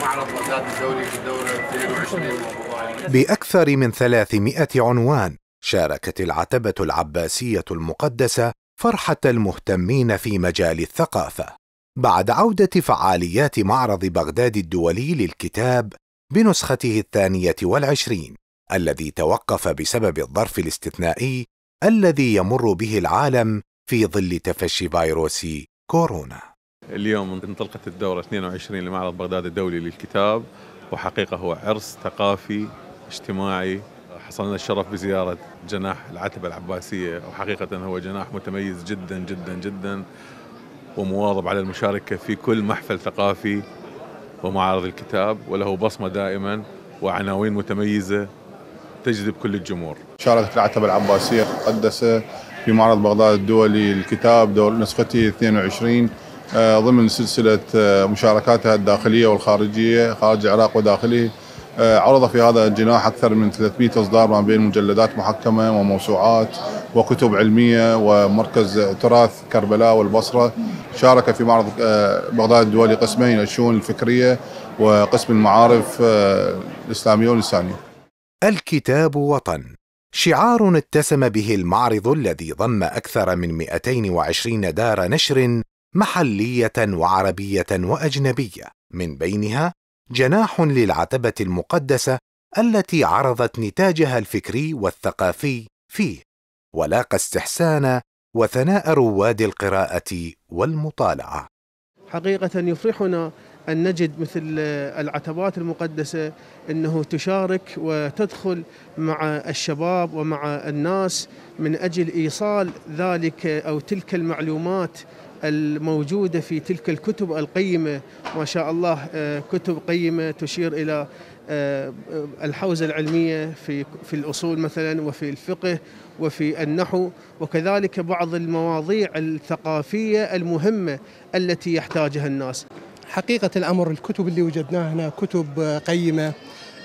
معرض الدولي في الدورة 22 بأكثر من 300 عنوان شاركت العتبة العباسية المقدسة فرحة المهتمين في مجال الثقافة بعد عودة فعاليات معرض بغداد الدولي للكتاب بنسخته الثانية والعشرين الذي توقف بسبب الظرف الاستثنائي الذي يمر به العالم في ظل تفشي فيروس كورونا اليوم انطلقت الدورة 22 لمعرض بغداد الدولي للكتاب وحقيقة هو عرس ثقافي اجتماعي حصلنا الشرف بزيارة جناح العتبة العباسية وحقيقة هو جناح متميز جدا جدا جدا ومواظب على المشاركة في كل محفل ثقافي ومعارض الكتاب وله بصمة دائما وعناوين متميزة تجذب كل الجمهور شاركت العتبة العباسية قدسة في معرض بغداد الدولي الكتاب دور نسخته 22 آه، ضمن سلسلة آه، مشاركاتها الداخلية والخارجية خارج العراق وداخله آه، عرض في هذا الجناح أكثر من 300 إصدار ما بين مجلدات محكمة وموسوعات وكتب علمية ومركز تراث كربلاء والبصرة شارك في معرض بغداد الدولي قسمين الشؤون الفكرية وقسم المعارف الإسلامية والإنسانية الكتاب وطن شعار اتسم به المعرض الذي ضم أكثر من 220 دار نشر محليه وعربيه واجنبيه من بينها جناح للعتبه المقدسه التي عرضت نتاجها الفكري والثقافي فيه ولاقى استحسان وثناء رواد القراءه والمطالعه حقيقه يفرحنا أن نجد مثل العتبات المقدسة أنه تشارك وتدخل مع الشباب ومع الناس من أجل إيصال ذلك أو تلك المعلومات الموجودة في تلك الكتب القيمة ما شاء الله آه، كتب قيمة تشير إلى آه، آه، الحوزة العلمية في في الأصول مثلا وفي الفقه وفي النحو وكذلك بعض المواضيع الثقافية المهمة التي يحتاجها الناس حقيقة الأمر الكتب اللي وجدناها هنا كتب قيمة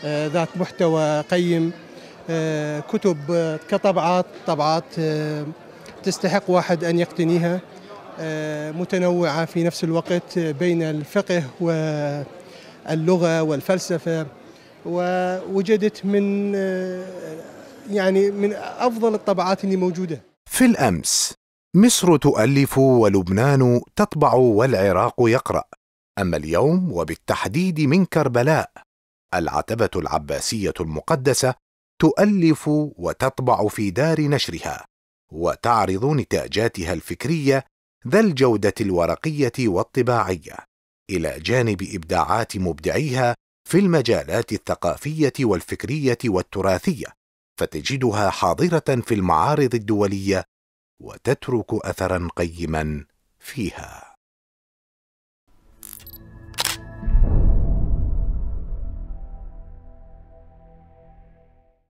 ذات محتوى قيم كتب كطبعات طبعات تستحق واحد أن يقتنيها متنوعة في نفس الوقت بين الفقه واللغة والفلسفة ووجدت من يعني من أفضل الطبعات اللي موجودة في الأمس مصر تؤلف ولبنان تطبع والعراق يقرأ أما اليوم وبالتحديد من كربلاء العتبة العباسية المقدسة تؤلف وتطبع في دار نشرها وتعرض نتاجاتها الفكريه ذا الجوده الورقيه والطباعيه الى جانب ابداعات مبدعيها في المجالات الثقافيه والفكريه والتراثيه فتجدها حاضره في المعارض الدوليه وتترك اثرا قيما فيها